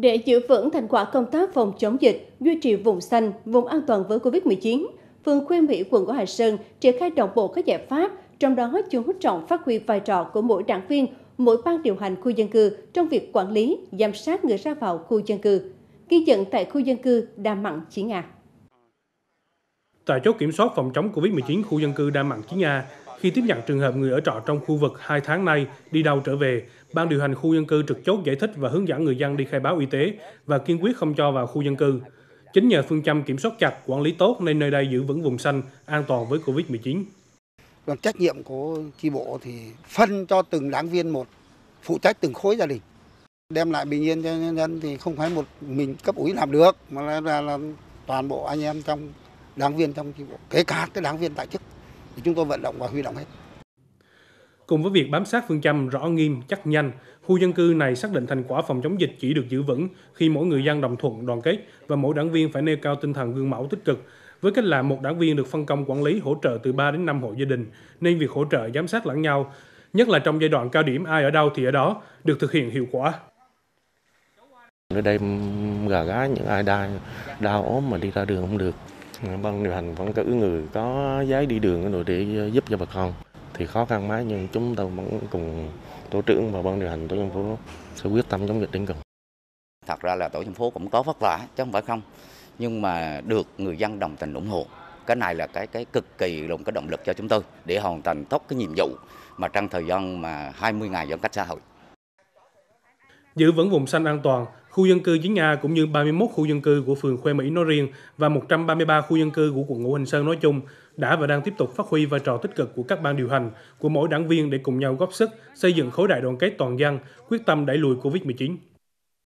Để giữ vững thành quả công tác phòng chống dịch, duy trì vùng xanh, vùng an toàn với COVID-19, phường Khuê Mỹ, quận của Hải Sơn triển khai đồng bộ các giải pháp, trong đó chú trọng phát huy vai trò của mỗi đảng viên, mỗi ban điều hành khu dân cư trong việc quản lý, giám sát người ra vào khu dân cư. Ghi nhận tại khu dân cư Đa Mặn, Chỉ Ngà. Tại chốt kiểm soát phòng chống COVID-19 khu dân cư Đa Mặn, Chỉ Ngà, khi tiếp nhận trường hợp người ở trọ trong khu vực 2 tháng nay đi đâu trở về, ban điều hành khu dân cư trực chốt giải thích và hướng dẫn người dân đi khai báo y tế và kiên quyết không cho vào khu dân cư. Chính nhờ phương châm kiểm soát chặt, quản lý tốt nên nơi đây giữ vững vùng xanh, an toàn với Covid-19. Đoàn vâng, trách nhiệm của chi bộ thì phân cho từng đảng viên một, phụ trách từng khối gia đình. Đem lại bình yên cho nhân dân thì không phải một mình cấp ủy làm được, mà là, là, là toàn bộ anh em trong đảng viên trong chi bộ, kể cả cái đảng viên tại chức thì chúng tôi vận động và huy động hết. Cùng với việc bám sát phương châm rõ nghiêm, chắc nhanh, khu dân cư này xác định thành quả phòng chống dịch chỉ được giữ vững khi mỗi người dân đồng thuận, đoàn kết và mỗi đảng viên phải nêu cao tinh thần gương mẫu tích cực. Với cách làm một đảng viên được phân công quản lý hỗ trợ từ 3 đến 5 hộ gia đình, nên việc hỗ trợ giám sát lẫn nhau, nhất là trong giai đoạn cao điểm ai ở đâu thì ở đó, được thực hiện hiệu quả. Nơi đây gà gá những ai đau, đau ốm mà đi ra đường không được ban điều hành vẫn cử người có giấy đi đường ở nội địa giúp cho bà con thì khó khăn mấy nhưng chúng tôi vẫn cùng tổ trưởng và ban điều hành tổ dân phố sẽ quyết tâm chống dịch đến cùng thật ra là tổ dân phố cũng có vất vả chứ không phải không nhưng mà được người dân đồng tình ủng hộ cái này là cái cái cực kỳ là cái động lực cho chúng tôi để hoàn thành tốt cái nhiệm vụ mà trong thời gian mà 20 ngày giãn cách xã hội giữ vững vùng xanh an toàn, khu dân cư Giếng A cũng như 31 khu dân cư của phường Khuê Mỹ nói riêng và 133 khu dân cư của quận Ngũ Hành Sơn nói chung đã và đang tiếp tục phát huy vai trò tích cực của các ban điều hành, của mỗi đảng viên để cùng nhau góp sức xây dựng khối đại đoàn kết toàn dân, quyết tâm đẩy lùi Covid-19.